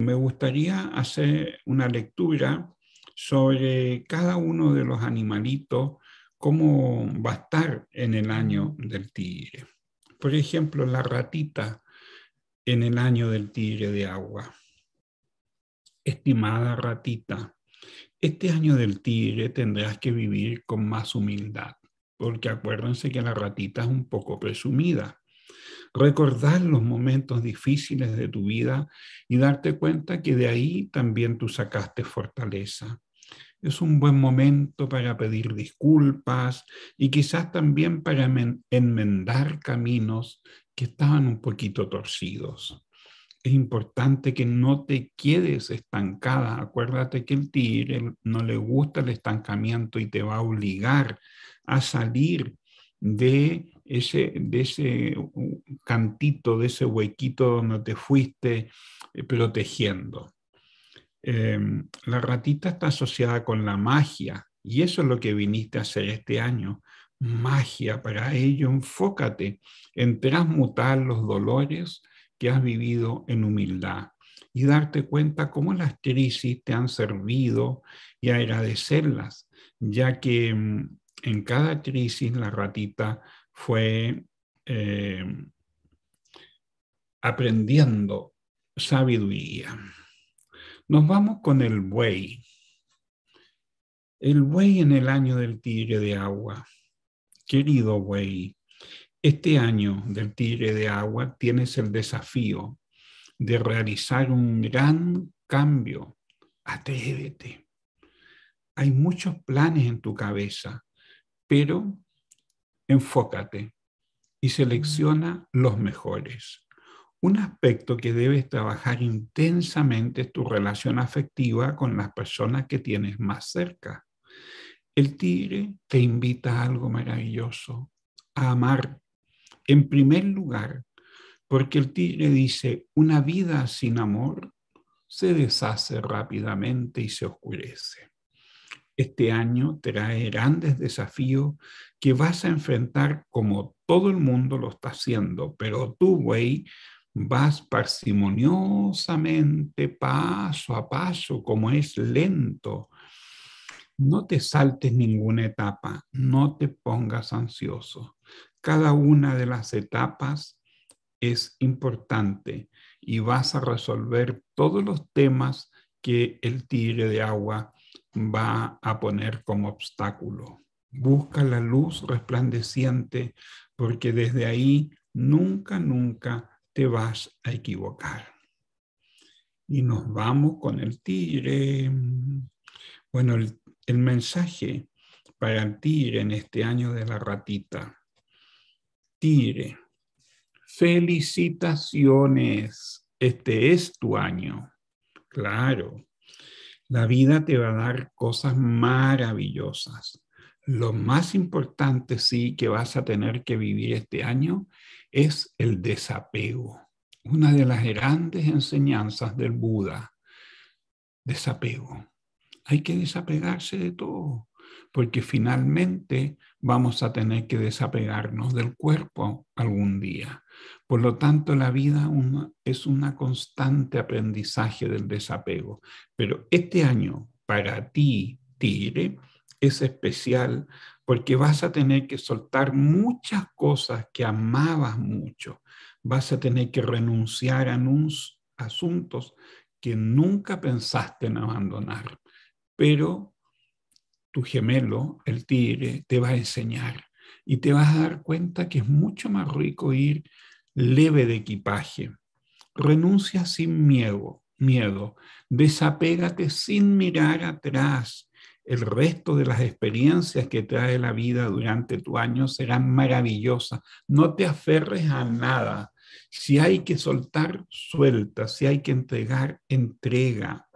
Me gustaría hacer una lectura sobre cada uno de los animalitos, cómo va a estar en el año del tigre. Por ejemplo, la ratita en el año del tigre de agua. Estimada ratita, este año del tigre tendrás que vivir con más humildad, porque acuérdense que la ratita es un poco presumida. Recordar los momentos difíciles de tu vida y darte cuenta que de ahí también tú sacaste fortaleza. Es un buen momento para pedir disculpas y quizás también para enmendar caminos que estaban un poquito torcidos es importante que no te quedes estancada. Acuérdate que el tigre no le gusta el estancamiento y te va a obligar a salir de ese, de ese cantito, de ese huequito donde te fuiste eh, protegiendo. Em, la ratita está asociada con la magia y eso es lo que viniste a hacer este año. Magia, para ello enfócate en transmutar los dolores que has vivido en humildad y darte cuenta cómo las crisis te han servido y agradecerlas, ya que mm, en cada crisis la ratita fue eh, aprendiendo sabiduría. Nos vamos con el buey. El buey en el año del tigre de agua. Querido buey, este año del Tigre de Agua tienes el desafío de realizar un gran cambio. Atrévete. Hay muchos planes en tu cabeza, pero enfócate y selecciona los mejores. Un aspecto que debes trabajar intensamente es tu relación afectiva con las personas que tienes más cerca. El tigre te invita a algo maravilloso, a amar en primer lugar, porque el tigre dice, una vida sin amor se deshace rápidamente y se oscurece. Este año trae grandes desafíos que vas a enfrentar como todo el mundo lo está haciendo, pero tú, güey, vas parsimoniosamente, paso a paso, como es lento. No te saltes ninguna etapa, no te pongas ansioso. Cada una de las etapas es importante y vas a resolver todos los temas que el tigre de agua va a poner como obstáculo. Busca la luz resplandeciente porque desde ahí nunca, nunca te vas a equivocar. Y nos vamos con el tigre. Bueno, el, mensaje para el tigre en este año de la ratita Tire. Felicitaciones, este es tu año. Claro, la vida te va a dar cosas maravillosas. Lo más importante sí que vas a tener que vivir este año es el desapego. Una de las grandes enseñanzas del Buda, desapego. Hay que desapegarse de todo, porque finalmente vamos a tener que desapegarnos del cuerpo algún día. Por lo tanto, la vida es un constante aprendizaje del desapego. Pero este año, para ti, Tigre, es especial porque vas a tener que soltar muchas cosas que amabas mucho. Vas a tener que renunciar a unos asuntos que nunca pensaste en abandonar, pero tu gemelo, el tigre, te va a enseñar y te vas a dar cuenta que es mucho más rico ir leve de equipaje. Renuncia sin miedo, miedo. Desapégate sin mirar atrás. El resto de las experiencias que trae la vida durante tu año serán maravillosas. No te aferres a nada. Si hay que soltar, suelta. Si hay que entregar, entrega.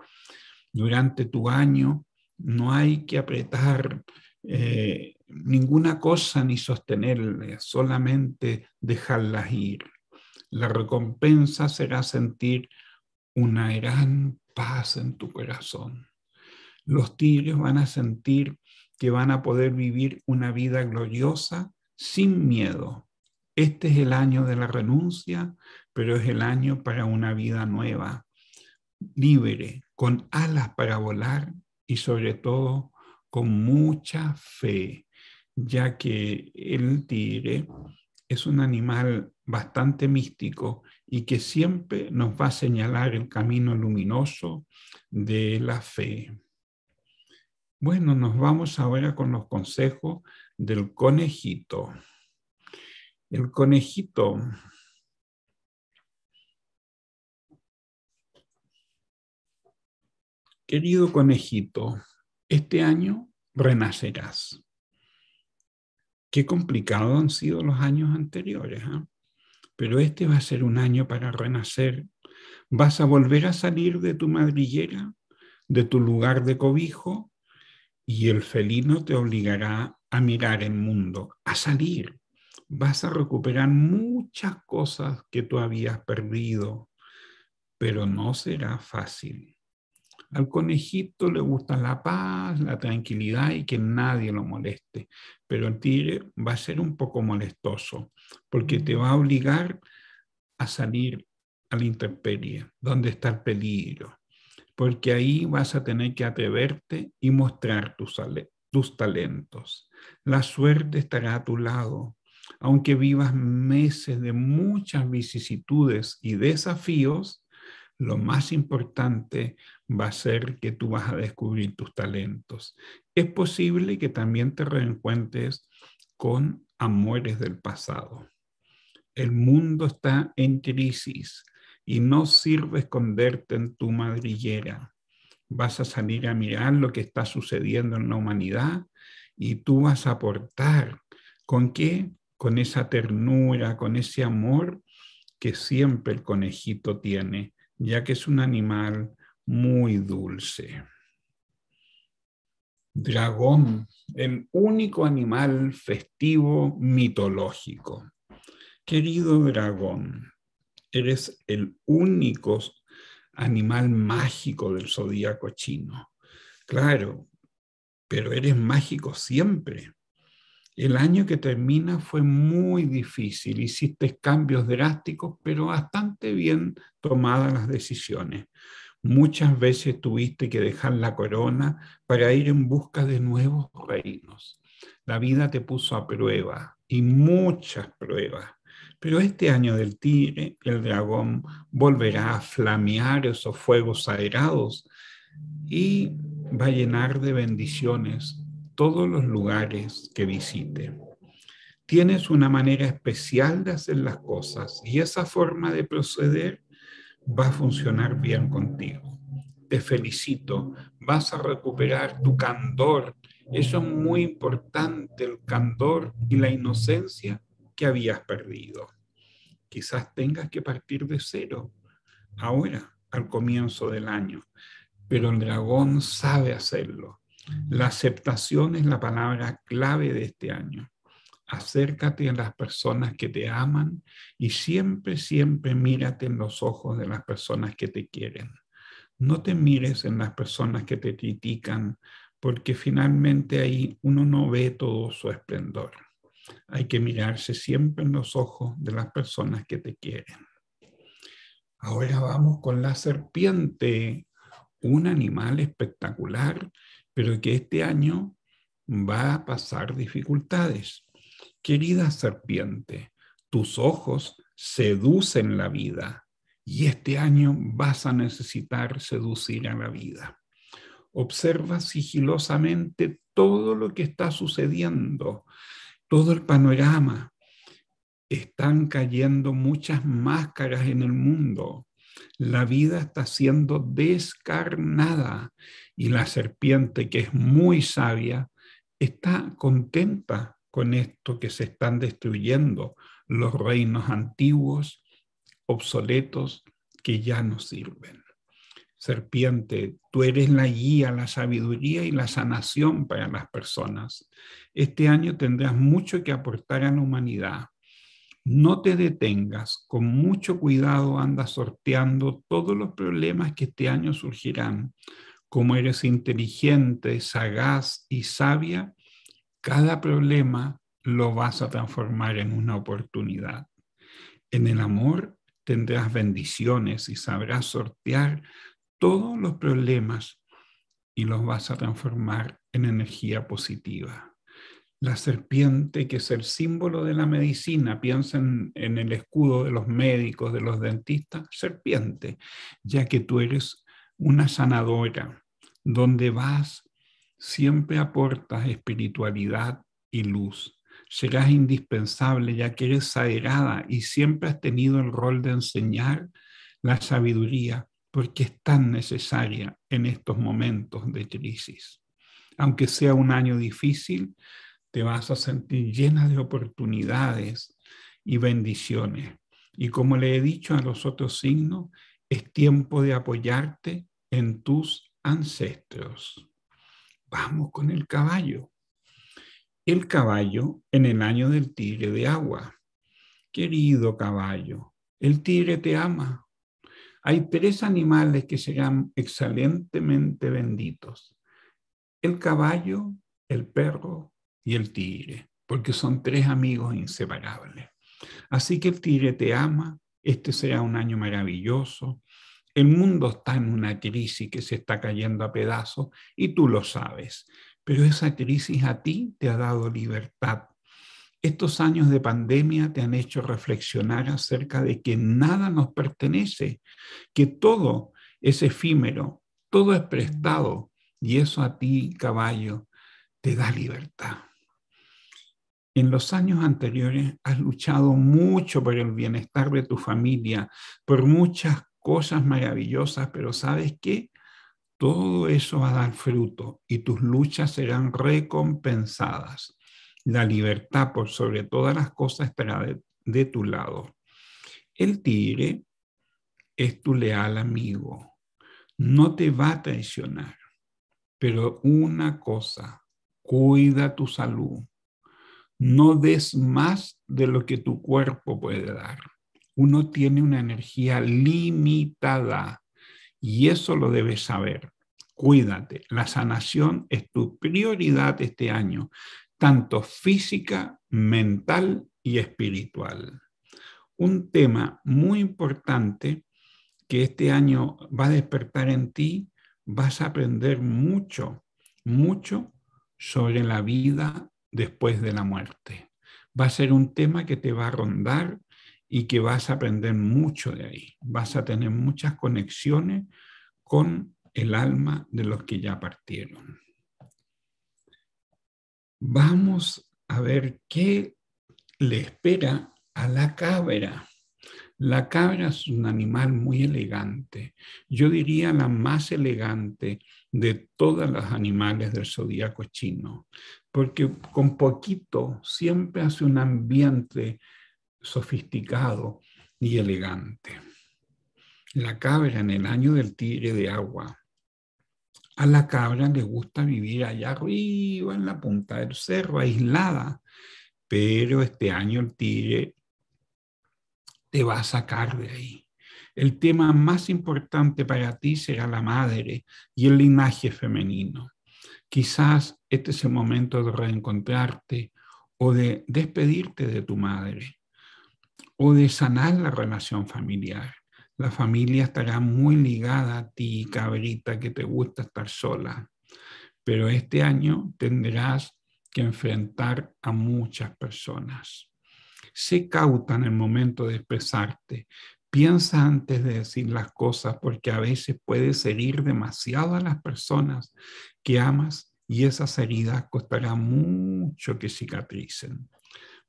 Durante tu año no hay que apretar eh, ninguna cosa ni sostenerla, solamente dejarlas ir. La recompensa será sentir una gran paz en tu corazón. Los tigres van a sentir que van a poder vivir una vida gloriosa sin miedo. Este es el año de la renuncia, pero es el año para una vida nueva, libre, con alas para volar y sobre todo con mucha fe, ya que el tigre es un animal bastante místico y que siempre nos va a señalar el camino luminoso de la fe. Bueno, nos vamos ahora con los consejos del conejito. El conejito querido conejito, este año renacerás. Qué complicados han sido los años anteriores, ¿ah? pero este va a ser un año para renacer. Vas a volver a salir de tu madriguera, de tu lugar de cobijo, y el felino te obligará a mirar el mundo, a salir. Vas a recuperar muchas cosas que tú habías perdido, pero no será fácil al conejito le gusta la paz, la tranquilidad y que nadie lo moleste. Pero el tigre va a ser un poco molestoso porque te mm. va a obligar a salir a la intemperie, donde está el peligro. Porque ahí vas a tener que atreverte y mostrar tus, tus talentos. La suerte estará a tu lado. Aunque vivas meses de muchas vicisitudes y desafíos, lo más importante va a ser que tú vas a descubrir tus talentos. Es posible que también te reencuentres con amores del pasado. El mundo está en crisis y no sirve esconderte en tu madriguera. Vas a salir a mirar lo que está sucediendo en la humanidad y tú vas a aportar. ¿Con qué? Con esa ternura, con ese amor que siempre el conejito tiene ya que es un animal muy dulce. Dragón, el único animal festivo mitológico. Querido dragón, eres el único animal mágico del zodíaco chino. Claro, pero eres mágico siempre. El año que termina fue muy difícil, hiciste cambios drásticos, pero bastante bien tomadas las decisiones. Muchas veces tuviste que dejar la corona para ir en busca de nuevos reinos. La vida te puso a prueba y muchas pruebas. Pero este año del tigre, el dragón volverá a flamear esos fuegos aerados y va a llenar de bendiciones todos los lugares que visite. Tienes una manera especial de hacer las cosas y esa forma de proceder va a funcionar bien contigo. Te felicito, vas a recuperar tu candor. Eso es muy importante, el candor y la inocencia que habías perdido. Quizás tengas que partir de cero ahora, al comienzo del año, pero el dragón sabe hacerlo la aceptación es la palabra clave de este año. Acércate a las personas que te aman y siempre, siempre mírate en los ojos de las personas que te quieren. No te mires en las personas que te critican, porque finalmente ahí uno no ve todo su esplendor. Hay que mirarse siempre en los ojos de las personas que te quieren. Ahora vamos con la serpiente, un animal espectacular pero que este año va a pasar dificultades. Querida serpiente, tus ojos seducen la vida y este año vas a necesitar seducir a la vida. Observa sigilosamente todo lo que está sucediendo, todo el panorama. Están cayendo muchas máscaras en el mundo. La vida está siendo descarnada y la serpiente, que es muy sabia, está contenta con esto que se están destruyendo, los reinos antiguos, obsoletos, que ya no sirven. Serpiente, tú eres la guía, la sabiduría y la sanación para las personas. Este año tendrás mucho que aportar a la humanidad. No te detengas, con mucho cuidado andas sorteando todos los problemas que este año surgirán. Como eres inteligente, sagaz y sabia, cada problema lo vas a transformar en una oportunidad. En el amor tendrás bendiciones y sabrás sortear todos los problemas y los vas a transformar en energía positiva la serpiente, que es el símbolo de la medicina, piensen en el escudo de los médicos, de los dentistas, serpiente, ya que tú eres una sanadora, donde vas siempre aportas espiritualidad y luz. Serás indispensable ya que eres sagrada y siempre has tenido el rol de enseñar la sabiduría porque es tan necesaria en estos momentos de crisis. Aunque sea un año difícil, te vas a sentir llena de oportunidades y bendiciones. Y como le he dicho a los otros signos, es tiempo de apoyarte en tus ancestros. Vamos con el caballo. El caballo en el año del tigre de agua. Querido caballo, el tigre te ama. Hay tres animales que serán excelentemente benditos. El caballo, el perro y el tigre, porque son tres amigos inseparables. Así que el tigre te ama, este será un año maravilloso. El mundo está en una crisis que se está cayendo a pedazos y tú lo sabes, pero esa crisis a ti te ha dado libertad. Estos años de pandemia te han hecho reflexionar acerca de que nada nos pertenece, que todo es efímero, todo es prestado y eso a ti, caballo, te da libertad. En los años anteriores has luchado mucho por el bienestar de tu familia, por muchas cosas maravillosas, pero ¿sabes qué? Todo eso va a dar fruto y tus luchas serán recompensadas. La libertad por sobre todas las cosas estará de, tu lado. El tigre es tu leal amigo. No te va a traicionar. Pero una cosa, cuida tu salud no des más de lo que tu cuerpo puede dar. Uno tiene una energía limitada y eso lo debes saber. Cuídate, la sanación es tu prioridad este año, tanto física, mental y espiritual. Un tema muy importante que este año va a despertar en ti, vas a aprender mucho, mucho sobre la vida después de la muerte. Va a ser un tema que te va a rondar y que vas a aprender mucho de ahí. Vas a tener muchas conexiones con el alma de los que ya partieron. Vamos a ver qué le espera a la cabra. La cabra es un animal muy elegante, yo diría la más elegante de todas las animales del zodíaco chino, porque con poquito siempre hace un ambiente sofisticado y elegante. La cabra en el año del tigre de agua. A la cabra le gusta vivir allá arriba, en la punta del cerro, aislada, pero este año el tigre te va a sacar de ahí el tema más importante para ti será la madre y el linaje femenino. Quizás este es el momento de reencontrarte o de despedirte de tu madre o de sanar la relación familiar. La familia estará muy ligada a ti, cabrita, que te gusta estar sola. Pero este año tendrás que enfrentar a muchas personas. Sé cauta en el momento de expresarte, Piensa antes de decir las cosas porque a veces puedes herir demasiado a las personas que amas y esas heridas costará mucho que cicatricen.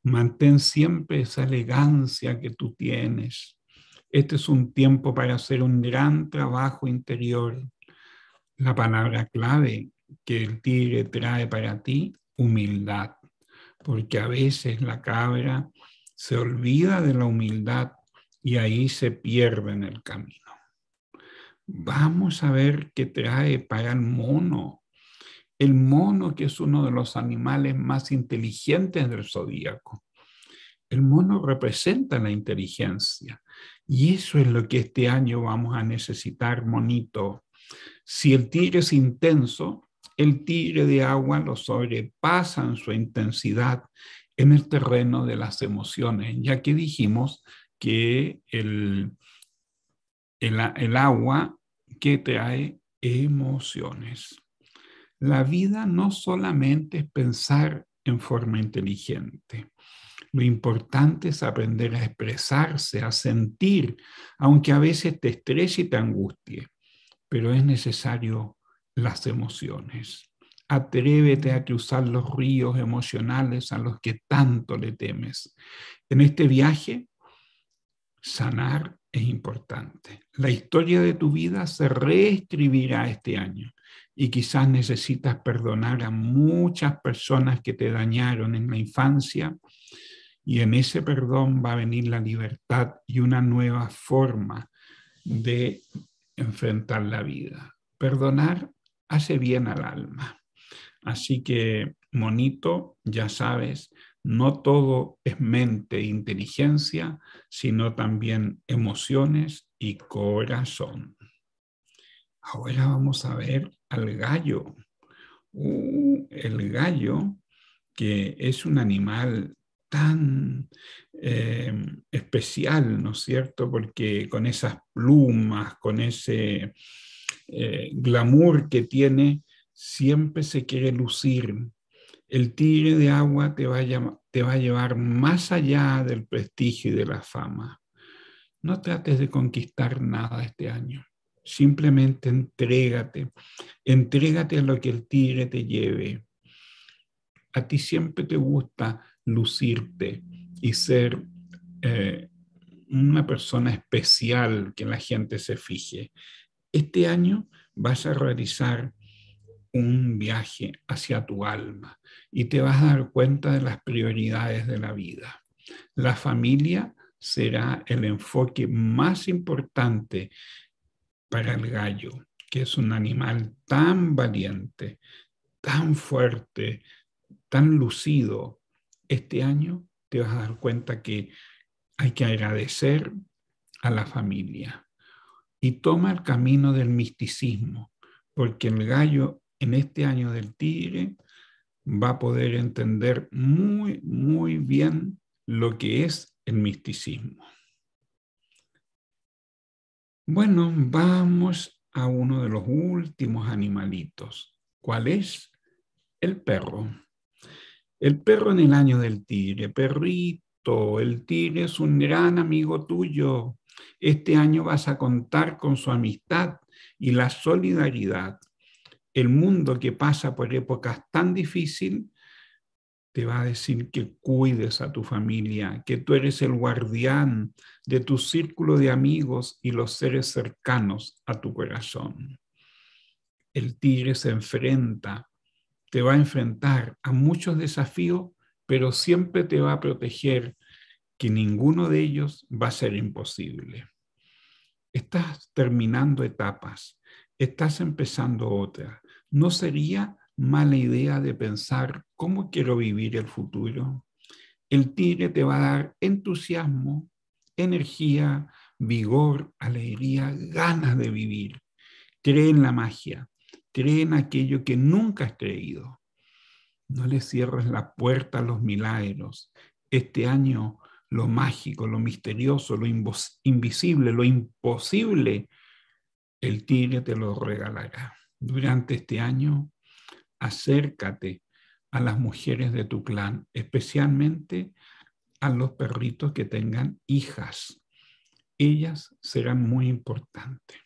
Mantén siempre esa elegancia que tú tienes. Este es un tiempo para hacer un gran trabajo interior. La palabra clave que el tigre trae para ti, humildad, porque a veces la cabra se olvida de la humildad y ahí se pierde en el camino. Vamos a ver qué trae para el mono. El mono, que es uno de los animales más inteligentes del zodíaco. El mono representa la inteligencia. Y eso es lo que este año vamos a necesitar, monito. Si el tigre es intenso, el tigre de agua lo sobrepasa en su intensidad en el terreno de las emociones, ya que dijimos que el, el, agua que trae emociones. La vida no solamente es pensar en forma inteligente. Lo importante es aprender a expresarse, a sentir, aunque a veces te estrese y te angustie, pero es necesario las emociones. Atrévete a cruzar los ríos emocionales a los que tanto le temes. En este viaje sanar es importante. La historia de tu vida se reescribirá este año y quizás necesitas perdonar a muchas personas que te dañaron en la infancia y en ese perdón va a venir la libertad y una nueva forma de enfrentar la vida. Perdonar hace bien al alma. Así que, monito, ya sabes, no todo es mente e inteligencia, sino también emociones y corazón. Ahora vamos a ver al gallo. Uh, el gallo, que es un animal tan em, especial, ¿no es cierto? Porque con esas plumas, con ese eh, glamour que tiene, siempre se quiere lucir, el tigre de agua te va, a llevar más allá del prestigio y de la fama. No trates de conquistar nada este año. Simplemente entrégate. Entrégate a lo que el tigre te lleve. A ti siempre te gusta lucirte y ser eh, una persona especial que la gente se fije. Este año vas a realizar un viaje hacia tu alma y te vas a dar cuenta de las prioridades de la vida. La familia será el enfoque más importante para el gallo, que es un animal tan valiente, tan fuerte, tan lucido. Este año te vas a dar cuenta que hay que agradecer a la familia y toma el camino del misticismo, porque el gallo en este año del tigre va a poder entender muy, muy bien lo que es el misticismo. Bueno, vamos a uno de los últimos animalitos. ¿Cuál es? El perro. El perro en el año del tigre. Perrito, el tigre es un gran amigo tuyo. Este año vas a contar con su amistad y la solidaridad el mundo que pasa por épocas tan difícil te va a decir que cuides a tu familia, que tú eres el guardián de tu círculo de amigos y los seres cercanos a tu corazón. El tigre se enfrenta, te va a enfrentar a muchos desafíos, pero siempre te va a proteger que ninguno de ellos va a ser imposible. Estás terminando etapas, estás empezando otras no sería mala idea de pensar cómo quiero vivir el futuro. El tigre te va a dar entusiasmo, energía, vigor, alegría, ganas de vivir. Cree en la magia, cree en aquello que nunca has creído. No le cierres la puerta a los milagros. Este año lo mágico, lo misterioso, lo invisible, lo imposible, el tigre te lo regalará durante este año, acércate a las mujeres de tu clan, especialmente a los perritos que tengan hijas. Ellas serán muy importantes.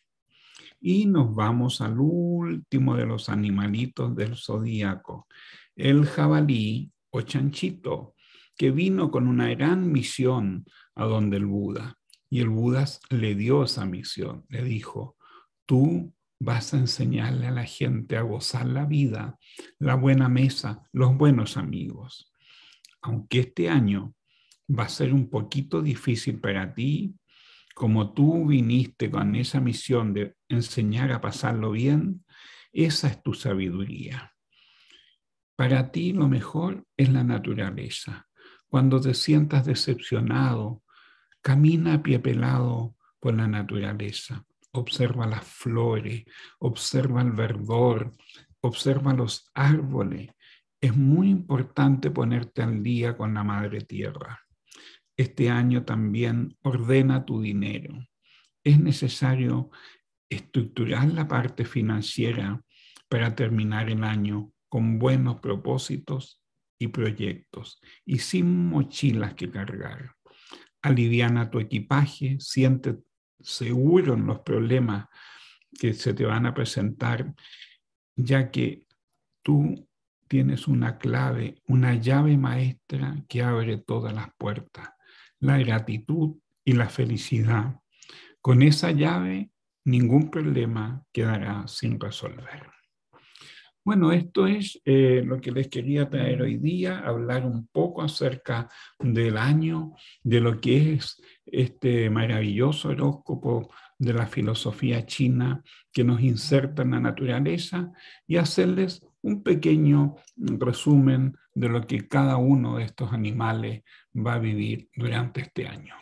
Y nos vamos al último de los animalitos del zodíaco, el jabalí o chanchito, que vino con una gran misión a donde el Buda. Y el Buda le dio esa misión. Le dijo, tú vas a enseñarle a la gente a gozar la vida, la buena mesa, los buenos amigos. Aunque este año va a ser un poquito difícil para ti, como tú viniste con esa misión de enseñar a pasarlo bien, esa es tu sabiduría. Para ti lo mejor es la naturaleza. Cuando te sientas decepcionado, camina a pie pelado por la naturaleza observa las flores, observa el verdor, observa los árboles. Es muy importante ponerte al día con la madre tierra. Este año también ordena tu dinero. Es necesario estructurar la parte financiera para terminar el año con buenos propósitos y proyectos y sin mochilas que cargar. Aliviana tu equipaje, siente seguro en los problemas que se te van a presentar, ya que tú tienes una clave, una llave maestra que abre todas las puertas, la gratitud y la felicidad. Con esa llave, ningún problema quedará sin resolver. Bueno, esto es eh, lo que les quería traer hoy día, hablar un poco acerca del año, de lo que es este maravilloso horóscopo de la filosofía china que nos inserta en la naturaleza y hacerles un pequeño resumen de lo que cada uno de estos animales va a vivir durante este año.